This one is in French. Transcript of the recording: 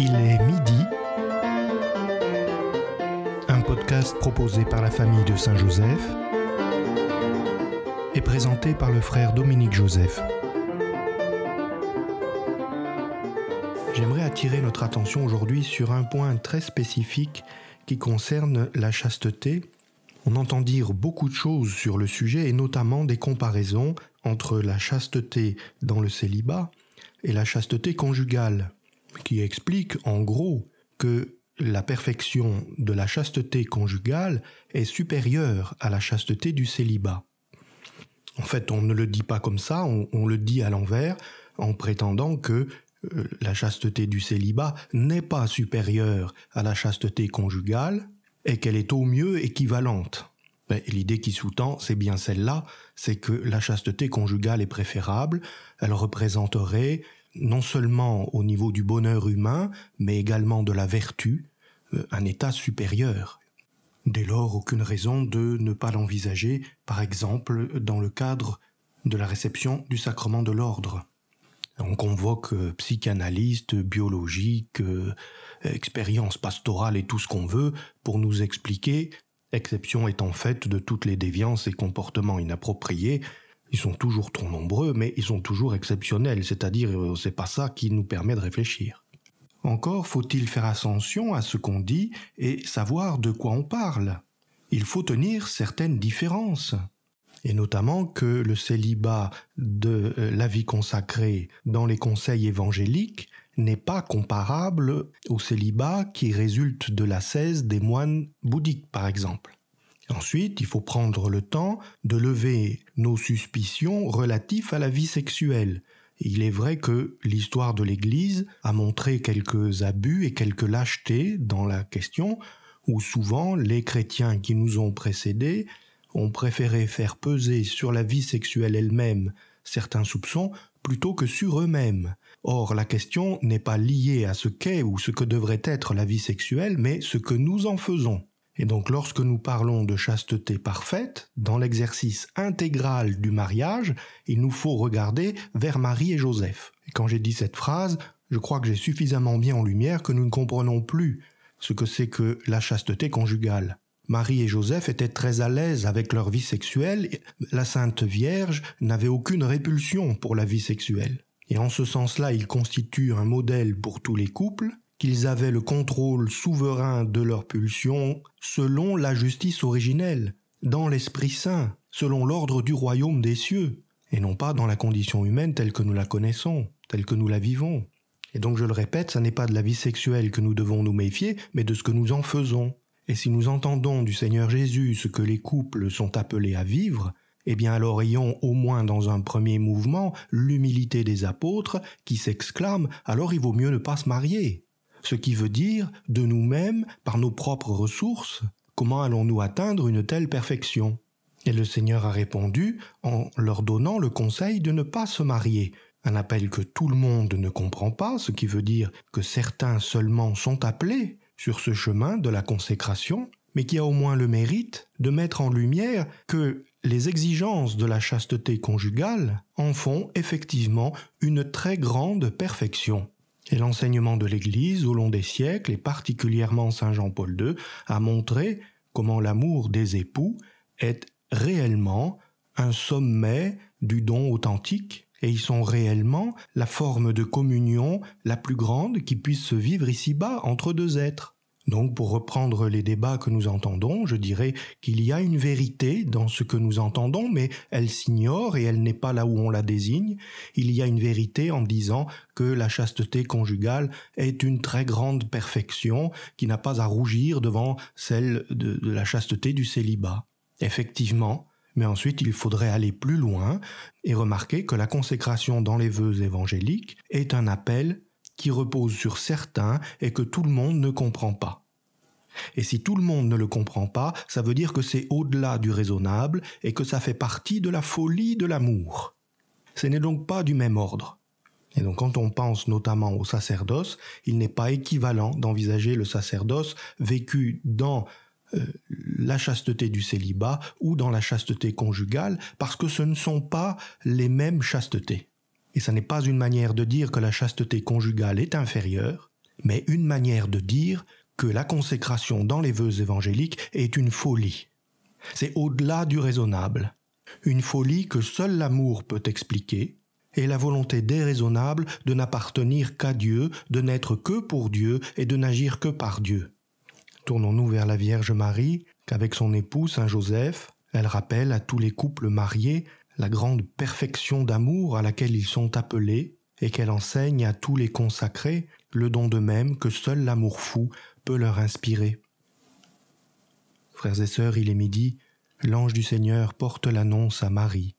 Il est midi. Un podcast proposé par la famille de Saint-Joseph et présenté par le frère Dominique Joseph. J'aimerais attirer notre attention aujourd'hui sur un point très spécifique qui concerne la chasteté. On entend dire beaucoup de choses sur le sujet et notamment des comparaisons entre la chasteté dans le célibat et la chasteté conjugale qui explique en gros que la perfection de la chasteté conjugale est supérieure à la chasteté du célibat. En fait, on ne le dit pas comme ça, on, le dit à l'envers, en prétendant que euh, la chasteté du célibat n'est pas supérieure à la chasteté conjugale, et qu'elle est au mieux équivalente. Ben, l'idée qui sous-tend, c'est bien celle-là, c'est que la chasteté conjugale est préférable, elle représenterait non seulement au niveau du bonheur humain, mais également de la vertu, euh, un état supérieur. Dès lors, aucune raison de ne pas l'envisager, par exemple dans le cadre de la réception du sacrement de l'ordre. On convoque euh, psychanalystes, biologiques, euh, expériences pastorales et tout ce qu'on veut pour nous expliquer, exception étant faite de toutes les déviances et comportements inappropriés, ils sont toujours trop nombreux, mais ils sont toujours exceptionnels, c'est-à-dire euh, c'est pas ça qui nous permet de réfléchir. Encore faut-il faire ascension à ce qu'on dit et savoir de quoi on parle. Il faut tenir certaines différences, et notamment que le célibat de euh, la vie consacrée dans les conseils évangéliques n'est pas comparable au célibat qui résulte de la des moines bouddhiques, par exemple. Ensuite, il faut prendre le temps de lever nos suspicions relatifs à la vie sexuelle. Il est vrai que l'histoire de l'Église a montré quelques abus et quelques lâchetés dans la question, où souvent les chrétiens qui nous ont précédés ont préféré faire peser sur la vie sexuelle elle-même certains soupçons plutôt que sur eux-mêmes. Or, la question n'est pas liée à ce qu'est ou ce que devrait être la vie sexuelle, mais ce que nous en faisons. Et donc lorsque nous parlons de chasteté parfaite, dans l'exercice intégral du mariage, il nous faut regarder vers Marie et Joseph. Et quand j'ai dit cette phrase, je crois que j'ai suffisamment bien en lumière que nous ne comprenons plus ce que c'est que la chasteté conjugale. Marie et Joseph étaient très à l'aise avec leur vie sexuelle, la Sainte Vierge n'avait aucune répulsion pour la vie sexuelle. Et en ce sens-là, il constitue un modèle pour tous les couples, qu'ils avaient le contrôle souverain de leurs pulsions selon la justice originelle, dans l'Esprit Saint, selon l'ordre du royaume des cieux, et non pas dans la condition humaine telle que nous la connaissons, telle que nous la vivons. Et donc je le répète, ce n'est pas de la vie sexuelle que nous devons nous méfier, mais de ce que nous en faisons. Et si nous entendons du Seigneur Jésus ce que les couples sont appelés à vivre, eh bien alors ayons au moins dans un premier mouvement l'humilité des apôtres qui s'exclament alors il vaut mieux ne pas se marier ce qui veut dire, de nous-mêmes, par nos propres ressources, comment allons-nous atteindre une telle perfection Et le Seigneur a répondu en leur donnant le conseil de ne pas se marier, un appel que tout le monde ne comprend pas, ce qui veut dire que certains seulement sont appelés sur ce chemin de la consécration, mais qui a au moins le mérite de mettre en lumière que les exigences de la chasteté conjugale en font effectivement une très grande perfection. Et l'enseignement de l'Église au long des siècles, et particulièrement Saint Jean-Paul II, a montré comment l'amour des époux est réellement un sommet du don authentique, et ils sont réellement la forme de communion la plus grande qui puisse se vivre ici-bas entre deux êtres. Donc pour reprendre les débats que nous entendons, je dirais qu'il y a une vérité dans ce que nous entendons, mais elle s'ignore et elle n'est pas là où on la désigne. Il y a une vérité en disant que la chasteté conjugale est une très grande perfection qui n'a pas à rougir devant celle de, la chasteté du célibat. Effectivement, mais ensuite il faudrait aller plus loin et remarquer que la consécration dans les vœux évangéliques est un appel qui repose sur certains et que tout le monde ne comprend pas. Et si tout le monde ne le comprend pas, ça veut dire que c'est au-delà du raisonnable et que ça fait partie de la folie de l'amour. Ce n'est donc pas du même ordre. Et donc quand on pense notamment au sacerdoce, il n'est pas équivalent d'envisager le sacerdoce vécu dans euh, la chasteté du célibat ou dans la chasteté conjugale, parce que ce ne sont pas les mêmes chastetés. Et ça n'est pas une manière de dire que la chasteté conjugale est inférieure, mais une manière de dire que la consécration dans les vœux évangéliques est une folie. C'est au-delà du raisonnable, une folie que seul l'amour peut expliquer, et la volonté déraisonnable de n'appartenir qu'à Dieu, de n'être que pour Dieu et de n'agir que par Dieu. Tournons-nous vers la Vierge Marie, qu'avec son époux Saint Joseph, elle rappelle à tous les couples mariés la grande perfection d'amour à laquelle ils sont appelés, et qu'elle enseigne à tous les consacrés le don de même que seul l'amour fou peut leur inspirer. Frères et sœurs, il est midi, l'ange du Seigneur porte l'annonce à Marie.